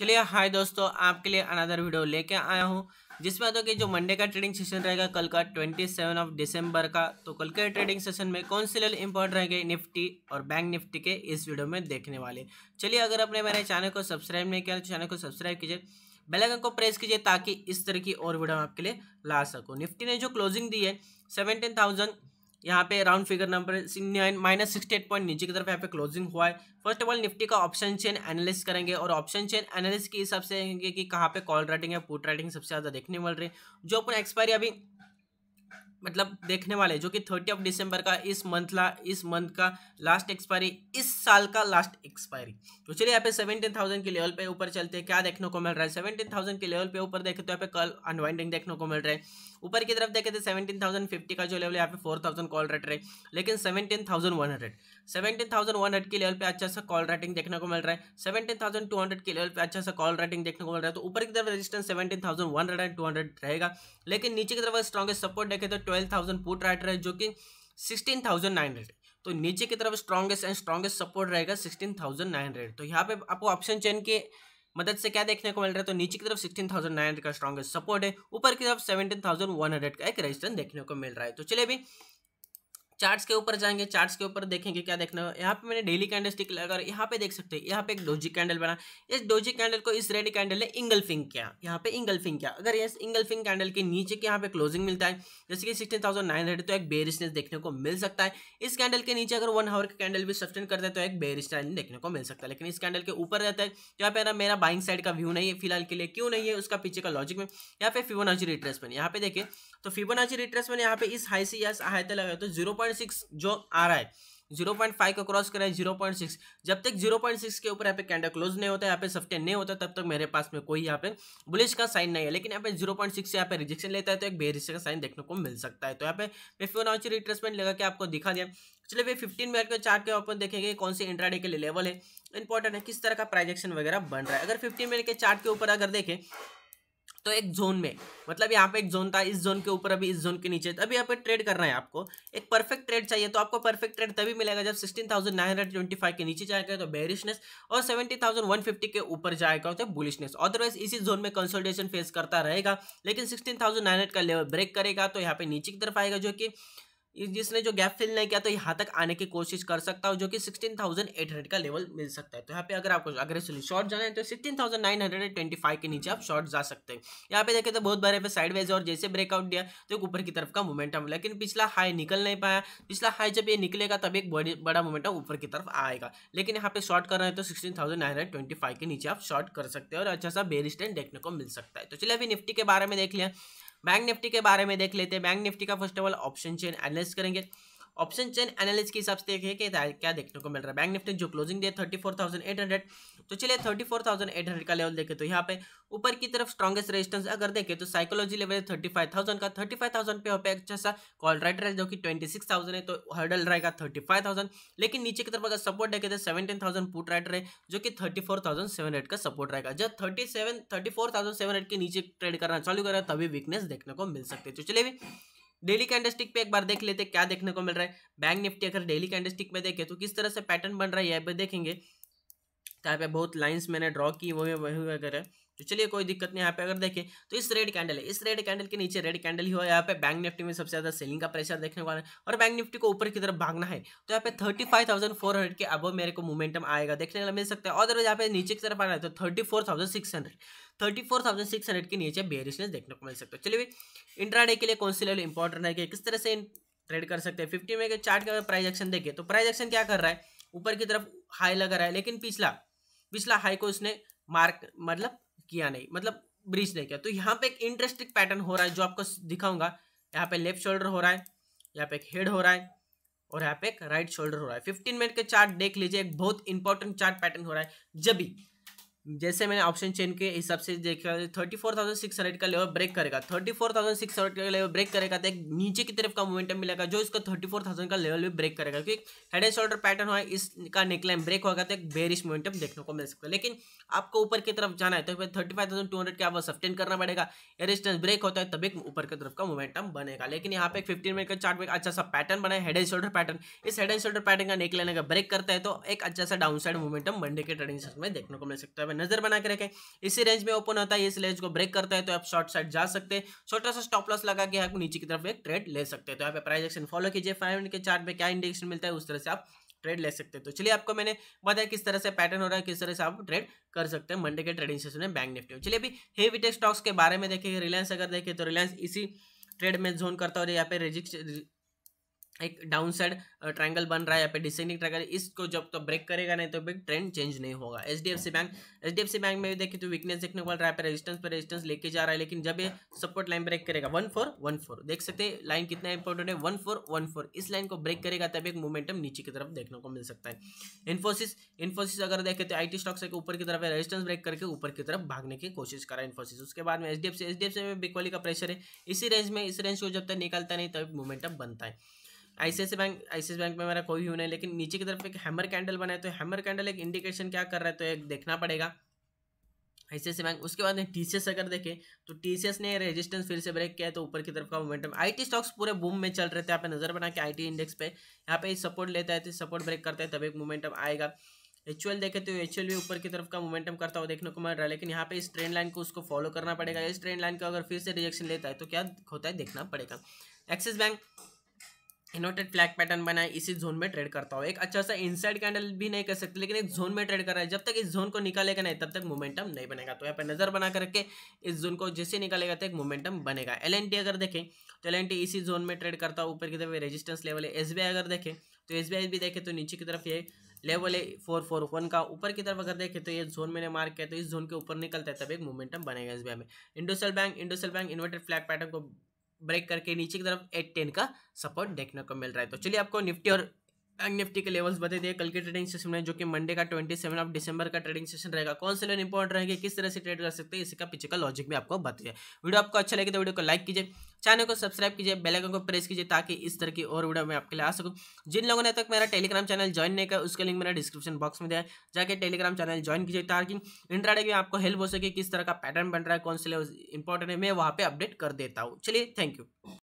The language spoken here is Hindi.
चलिए हाय दोस्तों आपके लिए अनदर वीडियो लेके आया हूँ जिसमें तो कि जो मंडे का ट्रेडिंग सेशन रहेगा कल का ट्वेंटी सेवन ऑफ दिसंबर का तो कल के ट्रेडिंग सेशन में कौन से लेवल इंपॉर्टेंट रहेंगे निफ्टी और बैंक निफ्टी के इस वीडियो में देखने वाले चलिए अगर आपने मेरे चैनल को सब्सक्राइब नहीं किया तो चैनल को सब्सक्राइब कीजिए बेलाइकन को प्रेस कीजिए ताकि इस तरह की और वीडियो आपके लिए ला सकूँ निफ्टी ने जो क्लोजिंग दी है सेवेंटीन थाउजेंड यहाँ पे round figure number minus sixty eight point नीचे की तरफ यहाँ पे क्लोजिंग हुआ है फर्स्ट ऑफ ऑल निफ्टी का ऑप्शन चेन एनालिस करेंगे और ऑप्शन चेन एनालिस के हिसाब से कहेंगे कि कहाँ पे कॉल राइटिंग है पुट राइटिंग सबसे ज़्यादा देखने मिल रही है जो अपन एक्सपायरी अभी मतलब देखने वाले जो कि थर्टी ऑफ डिसंबर का इस मंथ ला इस मंथ का लास्ट एक्सपायरी इस साल का लास्ट एक्सपायरी तो चलिए यहाँ पे सेवेंटीन थाउजेंड के लेवल पे ऊपर चलते हैं क्या देखने को मिल रहा है सेवेंटीन थाउजेंड के लेवल पे ऊपर देखते तो यहाँ पे कल अनवाइंडिंग देखने को मिल रहा है ऊपर की तरफ देखे थे सेवेंटीन थाउजेंड फिफ्टी का जो लेवल यहाँ पे फोर थाउजेंड कॉल रेट रहे लेकिन seventeen thousand one hundred seventeen thousand one hundred के लेवल पे अच्छा सा कॉल रेटिंग देखने को मिल रहा है सेवेंटीन थाउजेंड टू हंड्रेड के लेवल पे अच्छा सा कॉल रेटिंग देखने को मिल रहा है तो ऊपर की तरफ resistance seventeen thousand one hundred and two hundred रहेगा लेकिन नीचे की तरफ स्ट्रॉगेस्ट सपोर्ट देखे तो ट्वेल्व थाउजेंड पुट रेट रहे जो कि सिक्सटीन थाउजेंड नाइन हंड्रेड तो नीचे की तरफ स्ट्रॉगेस्ट एंड स्ट्रॉगेस्ट सपोर्ट रहेगा सिक्सटीन थाउजेंड नाइन हंड्रेड तो यहाँ पे आपको ऑप्शन चेन के मदद से क्या देखने को मिल रहा है तो नीचे की तरफ 16,900 का स्ट्रॉगेस्ट सपोर्ट है ऊपर की तरफ 17,100 का एक रेजिस्टेंस देखने को मिल रहा है तो चले भी चार्ट्स के ऊपर जाएंगे चार्ट्स के ऊपर देखेंगे क्या देखना है यहाँ पे मैंने डेली कैंडल स्टिक लगा यहाँ पे देख सकते हैं यहाँ पे एक डोजी कैंडल बना इस डोजी कैंडल को इस रेड कैंडल ने इंगल फिंग किया यहाँ पे इंगल फिंग किया अगर इस इंगल फिंग कैंडल के नीचे के यहाँ पे क्लोजिंग मिलता है जैसे कि सिक्सटीन थाउजेंड नाइन हंड्रेड तो एक बेरिशनेस देखने को मिल सकता है इस कैंडल के नीचे अगर वन हावर का कैंडल भी सस्टेन करता है तो एक बेरिशनेस देखने को मिल सकता है लेकिन इस कैंडल के ऊपर रहता है तो यहाँ पे मेरा बाइंग साइड का व्यू नहीं है फिलहाल के लिए क्यों नहीं है उसका पीछे का लॉजिक में यहाँ पे फिबोनाची रिट्रेसमेंट यहाँ पे देखिए तो फिबोनाची रिट्रेसमेंट यहाँ पे इस हाई से या हाई तक लगा तो जीरो पॉइंट सिक्स जो आ रहा है जीरो पॉइंट फाइव को क्रॉस करा है जीरो पॉइंट सिक्स जब तक जीरो पॉइंट सिक्स के ऊपर यहाँ पे कैंडल क्लोज नहीं होता यहाँ पे सफ्टे नहीं होता तब तक मेरे पास में कोई यहाँ पे बुलिश का साइन नहीं है लेकिन यहाँ पे जीरो पॉइंट सिक्स से यहाँ पे रिजेक्शन लेता है तो एक बेरिश का साइन देखने को मिल सकता है तो यहाँ पे मैं फिर रिट्रेसमेंट लगा के आपको दिखा दिया चलिए भाई फिफ्टीन मिनट के चार्ट के ऊपर देखेंगे कौन से इंट्राडे के लिए लेवल है इंपॉर्टेंट है किस तरह का प्राइजेक्शन वगैरह बन रहा है अगर फिफ्टीन मिनट के चार्ट के ऊपर अगर देखें तो एक जोन में मतलब यहाँ पे एक जोन था इस जोन के ऊपर अभी इस जोन के नीचे अभी यहाँ पे ट्रेड करना है आपको एक परफेक्ट ट्रेड चाहिए तो आपको परफेक्ट ट्रेड तभी मिलेगा जब 16,925 के नीचे जाएगा तो बेरिशनेस और फिफ्टी के ऊपर जाएगा तो बुलिशनेस अदरवाइज इसी जोन में कंसल्टेशन फेस करता रहेगा लेकिन सिक्सटीन का लेवल ब्रेक करेगा तो यहाँ पे नीचे की तरफ आएगा जो कि जिसने जो गैप फिल नहीं किया तो यहाँ तक आने की कोशिश कर सकता हो जो कि सिक्सटीन थाउजेंड एट हंड्रेड का लेवल मिल सकता है तो यहाँ पे अगर आपको अग्रेसिवली शॉर्ट जाना है तो sixteen thousand nine hundred twenty five के नीचे आप शॉर्ट जा सकते हैं यहाँ पे देखें तो बहुत बार पे साइडवाइज और जैसे ब्रेकआउट दिया तो एक ऊपर की तरफ का मोमेंटम लेकिन पिछला हाई निकल नहीं पाया पिछला हाई जब ये निकलेगा तब एक बड़ा मोमेंटम ऊपर की तरफ आएगा लेकिन यहाँ पे शॉर्ट कर रहे हैं तो sixteen thousand nine hundred twenty five के नीचे आप शॉर्ट कर सकते हैं और अच्छा सा बेरिस्टेंट देखने को मिल सकता है तो चलिए अभी निफ्टी के बारे में देख लिया बैंक निफ्टी के बारे में देख लेते हैं बैंक निफ्टी का first of all option chain analysis करेंगे ऑप्शन चेन एनालिस के हिसाब से देखें कि क्या देखने को मिल रहा है बैंक निफ्टी जो क्लोजिंग डे थर्टी तो चलिए थर्टी का लेवल देखें तो यहाँ पे ऊपर की तरफ स्ट्रॉगेस्ट रेजिस्टेंस अगर देखें तो साइकोलॉजी लेवल है थर्टी फाइव थाउजेंड का थर्टी फाइव थाउजेंड पे यहाँ पे अच्छा सा कॉल राइट है जो कि ट्वेंटी सिक्स थाउजेंड है तो हर्डल रहेगा थर्टी फाइव थाउजेंड लेकिन नीचे की तरफ अगर सपोर्ट देखें तो सेवेंटीन थाउजेंड पुट राइट रहे जो कि thirty four thousand seven hundred का सपोर्ट रहेगा जब thirty seven thirty four thousand seven hundred के नीचे ट्रेड करना चालू करा तभी वीकनेस देखने को मिल सकती है तो चलिए भी डेली कैंडलस्टिक पे एक बार देख लेते क्या देखने को मिल रहा है बैंक निफ्टी अगर डेली कैंडलस्टिक में देखे तो किस तरह से पैटर्न बन रहा है यहाँ पे देखेंगे तो यहाँ पे बहुत लाइंस मैंने ड्रॉ की वही वही वगैरह तो चलिए कोई दिक्कत नहीं यहाँ पे अगर देखें तो इस रेड कैंडल है इस रेड कैंडल के नीचे रेड कैंडल ही हो यहाँ पे बैंक निफ्टी में सबसे ज्यादा सेलिंग का प्रेशर देखने वाला है और बैंक निफ्टी को ऊपर की तरफ भागना है तो यहाँ पे thirty five thousand four hundred के अब मेरे को मोमेंटम आएगा देखने मिल सकता है अदरवाइज यहाँ पे नीचे की तरफ आना है तो thirty four thousand six hundred thirty four thousand six hundred के नीचे बेरिशनेस देखने को मिल सकता है चलिए इंट्राडे के लिए कौन सी लेवल इंपॉर्टेंट है कि किस तरह से ट्रेड कर सकते हैं फिफ्टी में के चार्ट का प्राइज एक्शन देखिए तो प्राइज एक्शन क्या कर रहा है ऊपर की तरफ हाई लगा रहा है लेकिन पिछला पिछला हाई को उसने मार्क मतलब किया नहीं मतलब ब्रिज नहीं किया तो यहाँ पे एक इंटरेस्टिंग पैटर्न हो रहा है जो आपको दिखाऊंगा यहाँ पे लेफ्ट शोल्डर हो रहा है यहाँ पे एक हेड हो रहा है और यहाँ पे एक राइट शोल्डर हो रहा है फिफ्टीन मिनट के चार्ट देख लीजिए एक बहुत इंपॉर्टेंट चार्ट पैटर्न हो रहा है जब भी जैसे मैंने ऑप्शन चेन के हिसाब से देखा thirty four thousand six hundred का लेवल ब्रेक करेगा thirty four thousand six hundred का लेवल ब्रेक करेगा तो एक नीचे की तरफ का मोमेंटम मिलेगा जो इसका थर्टी फोर थाउजेंड का लेवल भी ब्रेक करेगा क्योंकि हेड एंड शोल्डर पैटर्न हुआ इसका नेकलाइन ब्रेक होगा तो एक बेरिश मोमेंटम देखने को मिल सकता है लेकिन आपको ऊपर की तरफ जाना है तो फिर thirty five thousand two hundred का आपको सस्टेन करना पड़ेगा रेजिस्टेंस ब्रेक होता है तभी ऊपर की तरफ का मोमेंटम बनेगा लेकिन यहाँ पे फिफ्टीन मिनट का चार्ट में अच्छा सा पैटर्न बना है हेड एंड शोल्डर पैटर्न इस हेड एंड शोल्डर पैटर्न का नेकलाइन अगर ब्रेक करता है तो एक अच्छा सा डाउन साइड मोमेंटम मंडे के ट्रेडिंग में देखने को मिल सकता है पे नजर बना के रखें इसी रेंज में ओपन होता है इस रेंज को ब्रेक करता है तो आप शॉर्ट साइड जा सकते हैं छोटा सा स्टॉप लॉस लगा के आप नीचे की तरफ एक ट्रेड ले सकते हैं तो यहाँ पे प्राइस एक्शन फॉलो कीजिए फाइव मिनट के चार्ट में क्या इंडिकेशन मिलता है उस तरह से आप ट्रेड ले सकते हैं तो चलिए आपको मैंने बताया किस तरह से पैटर्न हो रहा है किस तरह से आप ट्रेड कर सकते हैं मंडे के ट्रेडिंग सेशन में बैंक निफ्टी चलिए अभी हेवी टेक स्टॉक्स के बारे में देखेंगे रिलायंस अगर देखें तो रिलायंस इसी ट्रेड में जोन करता है और यहाँ पे रिजिक्स एक डाउन साइड ट्राइंगल बन रहा है यहाँ फिर डिसेंडिंग ट्राइंगल इसको जब तो ब्रेक करेगा नहीं तो बिग ट्रेंड चेंज नहीं होगा H D F C bank H D F C bank में भी देखिए तो वीकनेस देखने को मिल रहा है रेजिस्टेंस पर रेजिस्टेंस लेके जा रहा है लेकिन जब ये सपोर्ट लाइन ब्रेक करेगा वन फोर वन फोर देख सकते हैं लाइन कितना इंपॉर्टेंट है वन फोर वन फोर इस लाइन को ब्रेक करेगा तब एक मोमेंटम नीचे की तरफ देखने को मिल सकता है इन्फोसिस इन्फोसिस अगर देखे तो आई टी स्टॉक्स के ऊपर की तरफ है रेजिस्टेंस ब्रेक करके ऊपर की तरफ भागने की कोशिश करा इन्फोसिस उसके बाद में H D F C H D F C में बिकवाली का प्रेशर है इसी रेंज में इस रेंज को जब तक निकलता नहीं तब मोमेंटम बनता है आईसीआईसी बैंक आईसीआई बैंक में मेरा कोई व्यू नहीं लेकिन नीचे की तरफ एक हैमर कैंडल बना है तो हैमर कैंडल एक इंडिकेशन क्या कर रहा है तो एक देखना पड़ेगा आईसीआईसी बैंक उसके बाद टी अगर देखें तो टी ने रेजिस्टेंस फिर से ब्रेक किया तो ऊपर की तरफ का मोमेंटम आईटी स्टॉक्स पूरे बूम में चल रहे थे यहाँ पे नजर बना के आईटी इंडेक्स पे यहाँ पे सपोर्ट लेता है तो सपोर्ट ब्रेक करता है तब एक मोमेंटम आएगा एच देखे तो एच भी ऊपर की तरफ का मोमेंटम करता हुआ देखने को मिल रहा है लेकिन यहाँ पे इस ट्रेंड लाइन को उसको फॉलो करना पड़ेगा इस ट्रेंड लाइन को अगर फिर से रिजेक्शन लेता है तो क्या होता है देखना पड़ेगा Axis bank inverted flag pattern बनाए इसी जोन में ट्रेड करता हूँ एक अच्छा सा इनसाइड कैंडल भी नहीं कर सकते लेकिन एक जोन में ट्रेड कर रहा है जब तक इस जोन को निकालेगा नहीं तब तक मोमेंटम नहीं बनेगा तो यहाँ पर नजर बना करके इस जोन को जैसे निकालेगा तो एक मोमेंटम बनेगा एल अगर देखें तो एल इसी जोन में ट्रेड करता हूँ ऊपर की तरफ रेजिस्टेंस लेवल है एस अगर देखें तो एस भी देखें तो नीचे की तरफ ये लेवल है फोर फोर वन का ऊपर की तरफ अगर देखें तो ये जोन मैंने मार्क किया तो इस जोन के ऊपर निकलता है तब एक मोमेंटम बनेगा एस बी में IndusInd bank IndusInd bank inverted flag pattern को ब्रेक करके नीचे की तरफ एट टेन का सपोर्ट देखने को मिल रहा है तो चलिए आपको निफ्टी और बैंक निफ्टी के लेवल्स बता दिए कल के ट्रेडिंग सेशन में जो कि मंडे का ट्वेंटी सेवन ऑफ डिसंबर का ट्रेडिंग सेशन रहेगा कौन से लेन इंपॉर्टेंट रहेंगे किस तरह से ट्रेड कर सकते हैं इसका पीछे का लॉजिक भी आपको बता दिया वीडियो आपको अच्छा लगे तो वीडियो को लाइक कीजिए चैनल को सब्सक्राइब कीजिए बेल आइकन को प्रेस कीजिए ताकि इस तरह की और वीडियो मैं आपके लिए आ सकूँ जिन लोगों ने तक मेरा टेलीग्राम चैनल ज्वाइन नहीं किया उसका लिंक मेरा डिस्क्रिप्शन बॉक्स में दिया है जाके टेलीग्राम चैनल ज्वाइन कीजिए ताकि इंट्राडे में आपको हेल्प हो सके किस तरह का पैटर्न बन रहा है कौन से लेवल इंपॉर्टेंट है मैं वहाँ पर अपडेट कर देता हूँ चलिए थैंक यू